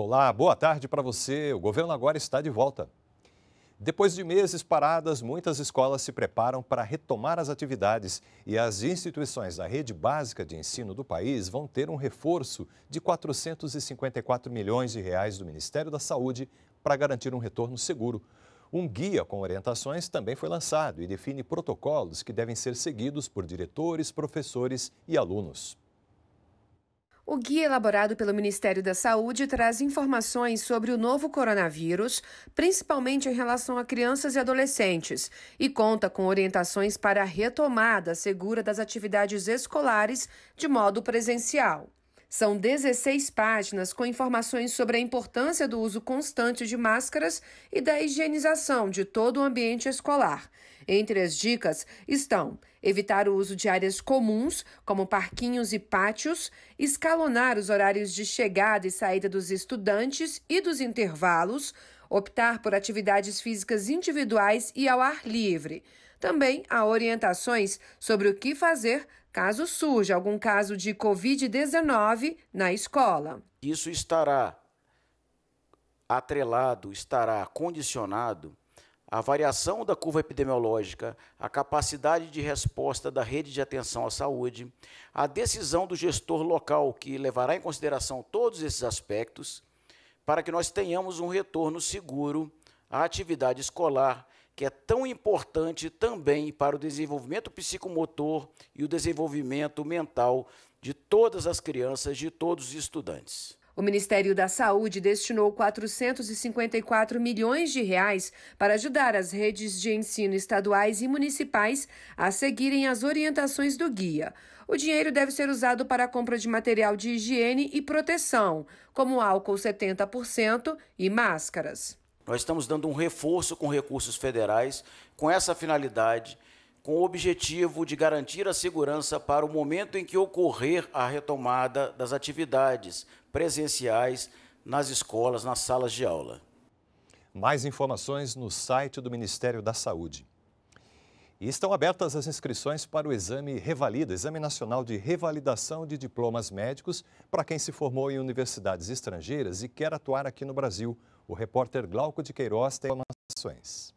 Olá, boa tarde para você. O governo agora está de volta. Depois de meses paradas, muitas escolas se preparam para retomar as atividades e as instituições da rede básica de ensino do país vão ter um reforço de 454 milhões de reais do Ministério da Saúde para garantir um retorno seguro. Um guia com orientações também foi lançado e define protocolos que devem ser seguidos por diretores, professores e alunos. O guia elaborado pelo Ministério da Saúde traz informações sobre o novo coronavírus, principalmente em relação a crianças e adolescentes, e conta com orientações para a retomada segura das atividades escolares de modo presencial. São 16 páginas com informações sobre a importância do uso constante de máscaras e da higienização de todo o ambiente escolar. Entre as dicas estão evitar o uso de áreas comuns, como parquinhos e pátios, escalonar os horários de chegada e saída dos estudantes e dos intervalos, optar por atividades físicas individuais e ao ar livre. Também há orientações sobre o que fazer caso surja algum caso de Covid-19 na escola. Isso estará atrelado, estará condicionado à variação da curva epidemiológica, à capacidade de resposta da rede de atenção à saúde, à decisão do gestor local, que levará em consideração todos esses aspectos, para que nós tenhamos um retorno seguro à atividade escolar que é tão importante também para o desenvolvimento psicomotor e o desenvolvimento mental de todas as crianças, de todos os estudantes. O Ministério da Saúde destinou 454 milhões de reais para ajudar as redes de ensino estaduais e municipais a seguirem as orientações do guia. O dinheiro deve ser usado para a compra de material de higiene e proteção, como álcool 70% e máscaras. Nós estamos dando um reforço com recursos federais, com essa finalidade, com o objetivo de garantir a segurança para o momento em que ocorrer a retomada das atividades presenciais nas escolas, nas salas de aula. Mais informações no site do Ministério da Saúde. E estão abertas as inscrições para o exame Revalida, Exame Nacional de Revalidação de Diplomas Médicos, para quem se formou em universidades estrangeiras e quer atuar aqui no Brasil. O repórter Glauco de Queiroz tem informações.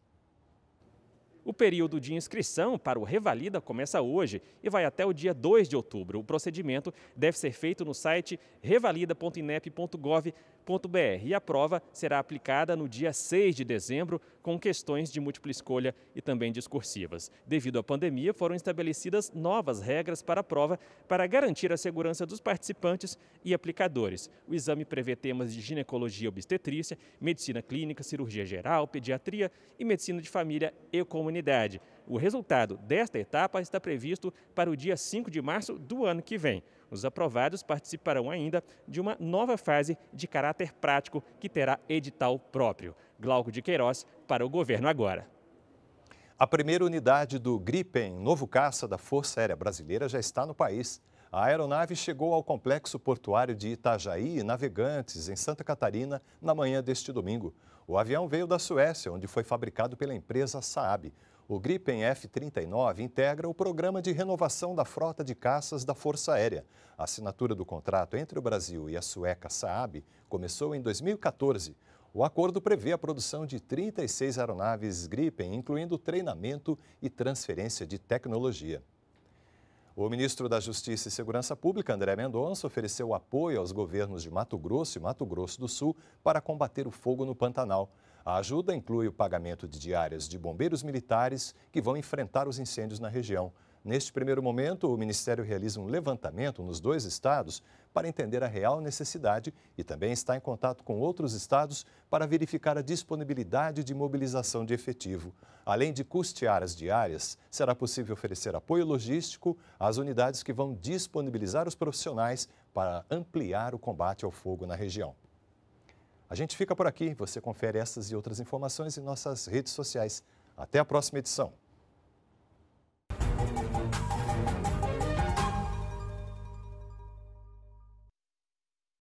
O período de inscrição para o Revalida começa hoje e vai até o dia 2 de outubro. O procedimento deve ser feito no site revalida.inep.gov www.enem.br. E a prova será aplicada no dia 6 de dezembro, com questões de múltipla escolha e também discursivas. Devido à pandemia, foram estabelecidas novas regras para a prova para garantir a segurança dos participantes e aplicadores. O exame prevê temas de ginecologia e obstetrícia, medicina clínica, cirurgia geral, pediatria e medicina de família e comunidade. O resultado desta etapa está previsto para o dia 5 de março do ano que vem. Os aprovados participarão ainda de uma nova fase de caráter prático que terá edital próprio. Glauco de Queiroz para o governo agora. A primeira unidade do Gripen, novo caça da Força Aérea Brasileira, já está no país. A aeronave chegou ao complexo portuário de Itajaí e Navegantes, em Santa Catarina, na manhã deste domingo. O avião veio da Suécia, onde foi fabricado pela empresa Saab. O Gripen F-39 integra o programa de renovação da frota de caças da Força Aérea. A assinatura do contrato entre o Brasil e a sueca Saab começou em 2014. O acordo prevê a produção de 36 aeronaves Gripen, incluindo treinamento e transferência de tecnologia. O ministro da Justiça e Segurança Pública, André Mendonça, ofereceu apoio aos governos de Mato Grosso e Mato Grosso do Sul para combater o fogo no Pantanal. A ajuda inclui o pagamento de diárias de bombeiros militares que vão enfrentar os incêndios na região. Neste primeiro momento, o Ministério realiza um levantamento nos dois estados para entender a real necessidade e também está em contato com outros estados para verificar a disponibilidade de mobilização de efetivo. Além de custear as diárias, será possível oferecer apoio logístico às unidades que vão disponibilizar os profissionais para ampliar o combate ao fogo na região. A gente fica por aqui. Você confere essas e outras informações em nossas redes sociais. Até a próxima edição.